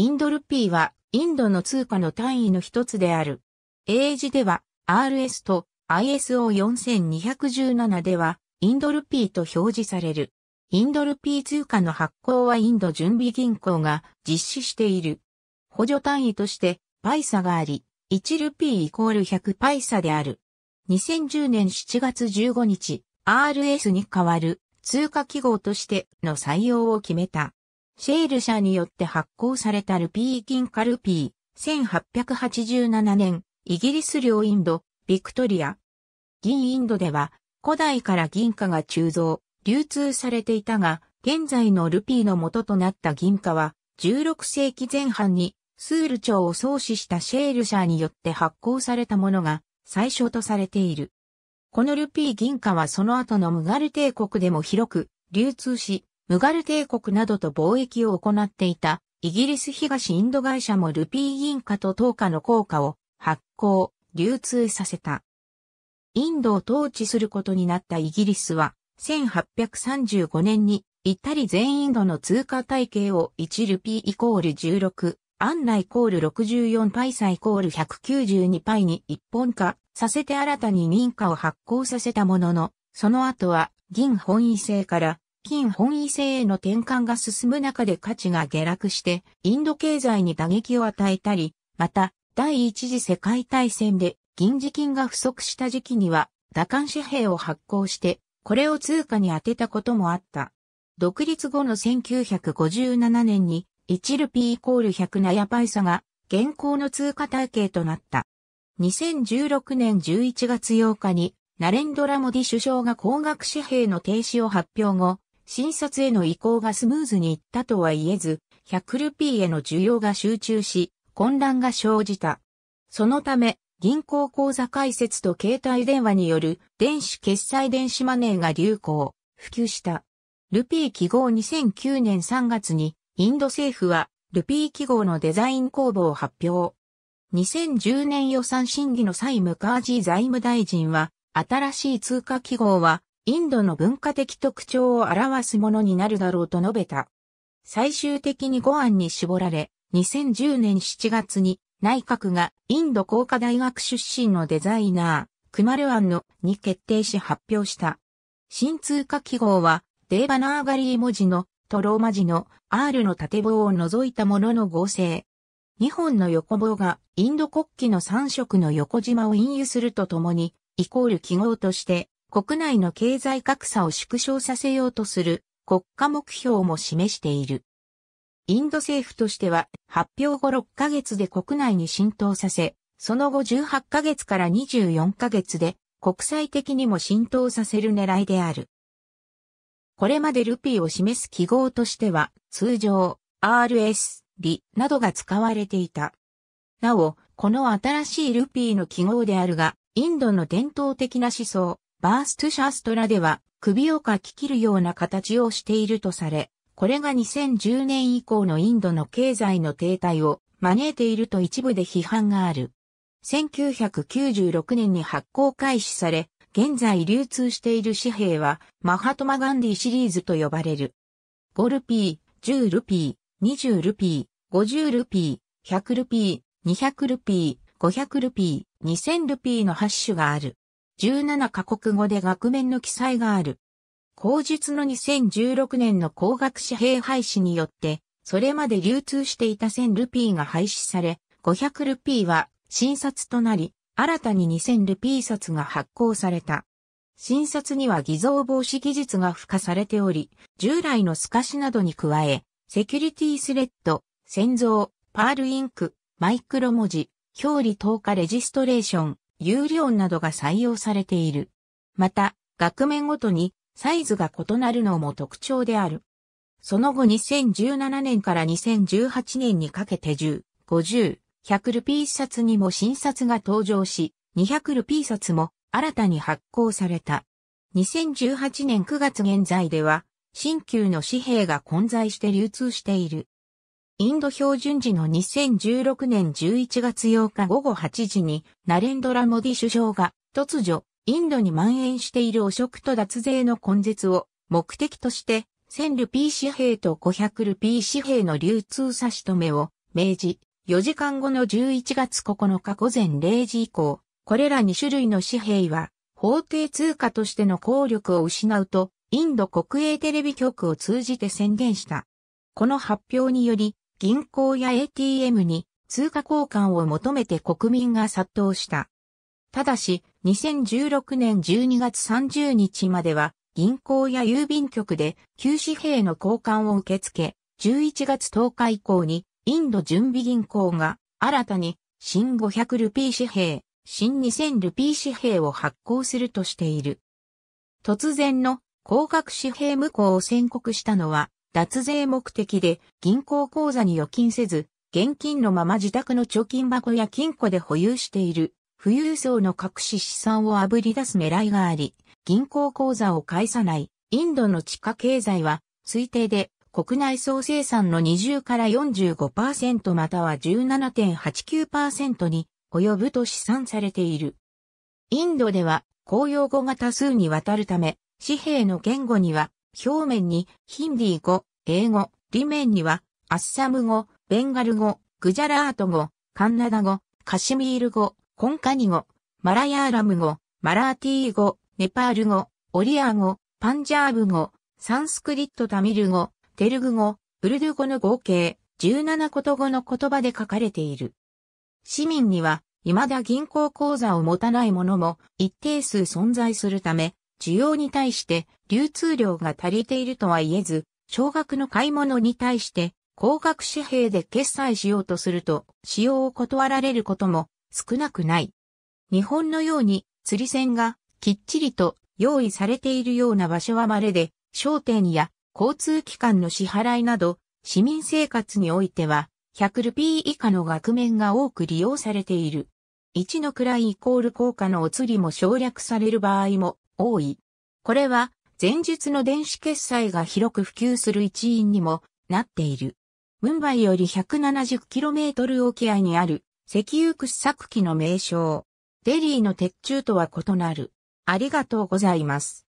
インドルピーはインドの通貨の単位の一つである。英字では RS と ISO4217 ではインドルピーと表示される。インドルピー通貨の発行はインド準備銀行が実施している。補助単位としてパイサがあり、1ルピーイコール100パイサである。2010年7月15日、RS に代わる通貨記号としての採用を決めた。シェール社によって発行されたルピー銀カルピー、1887年、イギリス領インド、ビクトリア。銀インドでは、古代から銀貨が鋳造、流通されていたが、現在のルピーの元となった銀貨は、16世紀前半に、スール朝を創始したシェール社によって発行されたものが、最初とされている。このルピー銀貨はその後のムガル帝国でも広く流通し、ムガル帝国などと貿易を行っていた、イギリス東インド会社もルピー銀貨と等価の硬貨を発行、流通させた。インドを統治することになったイギリスは、1835年に、ったり全インドの通貨体系を1ルピーイコール16、アンナイコール64パイサイコール192パイに一本化させて新たに認可を発行させたものの、その後は銀本位制から金本位制への転換が進む中で価値が下落して、インド経済に打撃を与えたり、また、第一次世界大戦で銀次金が不足した時期には、打艦紙幣を発行して、これを通貨に当てたこともあった。独立後の1957年に、1ルピーイコール100ナヤパイサが、現行の通貨体系となった。2016年11月8日に、ナレンドラモディ首相が高額紙幣の停止を発表後、新札への移行がスムーズにいったとは言えず、100ルピーへの需要が集中し、混乱が生じた。そのため、銀行口座開設と携帯電話による電子決済電子マネーが流行、普及した。ルピー記号2009年3月に、インド政府は、ルピー記号のデザイン公募を発表。2010年予算審議の際ムカージー財務大臣は、新しい通貨記号はインドの文化的特徴を表すものになるだろうと述べた。最終的に5案に絞られ、2010年7月に内閣がインド工科大学出身のデザイナー、クマルアンのに決定し発表した。新通貨記号は、デーバナーガリー文字のとローマ字の R の縦棒を除いたものの合成。2本の横棒がインド国旗の3色の横縞を引用するとともに、イコール記号として国内の経済格差を縮小させようとする国家目標も示している。インド政府としては発表後6ヶ月で国内に浸透させ、その後18ヶ月から24ヶ月で国際的にも浸透させる狙いである。これまでルピーを示す記号としては通常 RS リなどが使われていた。なお、この新しいルピーの記号であるが、インドの伝統的な思想、バーストシャストラでは首をかき切るような形をしているとされ、これが2010年以降のインドの経済の停滞を招いていると一部で批判がある。1996年に発行開始され、現在流通している紙幣は、マハトマガンディシリーズと呼ばれる。5ルピー、10ルピー、20ルピー、50ルピー、100ルピー、200ルピー、500ルピー、2000ルピーの8種がある。17カ国語で額面の記載がある。口述の2016年の高額紙幣廃止によって、それまで流通していた1000ルピーが廃止され、500ルピーは新札となり、新たに2000ルピー札が発行された。新札には偽造防止技術が付加されており、従来の透かしなどに加え、セキュリティスレッド、洗像、パールインク、マイクロ文字、表裏透過レジストレーション、有料音などが採用されている。また、額面ごとにサイズが異なるのも特徴である。その後2017年から2018年にかけて10、50、100ルピー札にも新札が登場し、200ルピー札も新たに発行された。2018年9月現在では、新旧の紙幣が混在して流通している。インド標準時の2016年11月8日午後8時に、ナレンドラ・モディ首相が、突如、インドに蔓延している汚職と脱税の根絶を、目的として、1000ルピー紙幣と500ルピー紙幣の流通差し止めを、明示、4時間後の11月9日午前0時以降、これら2種類の紙幣は、法定通貨としての効力を失うと、インド国営テレビ局を通じて宣言した。この発表により、銀行や ATM に通貨交換を求めて国民が殺到した。ただし、2016年12月30日までは、銀行や郵便局で旧紙幣の交換を受け付け、11月10日以降に、インド準備銀行が、新たに、新500ルピー紙幣、新2000ルピー紙幣を発行するとしている。突然の、高額紙幣無効を宣告したのは、脱税目的で銀行口座に預金せず、現金のまま自宅の貯金箱や金庫で保有している富裕層の隠し資産をあぶり出す狙いがあり、銀行口座を介さないインドの地下経済は推定で国内総生産の20から45%または17.89%に及ぶと試算されている。インドでは公用語が多数にわたるため、紙幣の言語には表面にヒンディー語、英語、裏面にはアッサム語、ベンガル語、グジャラート語、カンナダ語、カシミール語、コンカニ語、マラヤーラム語、マラーティー語、ネパール語、オリア語、パンジャーブ語、サンスクリットタミル語、テルグ語、ウルドゥ語の合計17こと語の言葉で書かれている。市民には未だ銀行口座を持たない者も一定数存在するため、需要に対して流通量が足りているとは言えず、少額の買い物に対して高額紙幣で決済しようとすると使用を断られることも少なくない。日本のように釣り銭がきっちりと用意されているような場所は稀で、商店や交通機関の支払いなど、市民生活においては、100ルピー以下の額面が多く利用されている。1の位イコール効果のお釣りも省略される場合も多い。これは、前述の電子決済が広く普及する一因にもなっている。ムンバイより 170km 沖合にある石油掘削機の名称。デリーの鉄柱とは異なる。ありがとうございます。